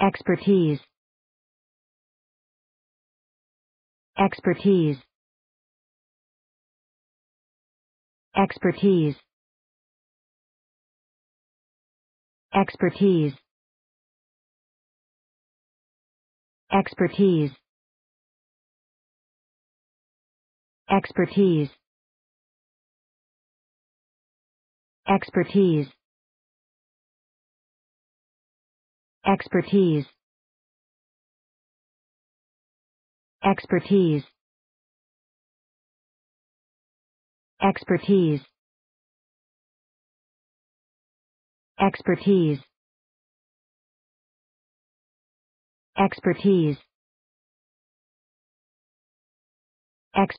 expertise expertise expertise expertise expertise expertise expertise expertise expertise expertise expertise expertise Ex